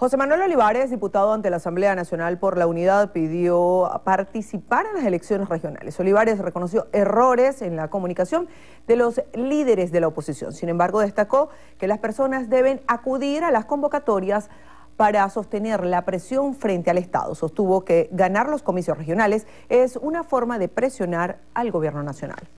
José Manuel Olivares, diputado ante la Asamblea Nacional por la Unidad, pidió participar en las elecciones regionales. Olivares reconoció errores en la comunicación de los líderes de la oposición. Sin embargo, destacó que las personas deben acudir a las convocatorias para sostener la presión frente al Estado. Sostuvo que ganar los comicios regionales es una forma de presionar al gobierno nacional.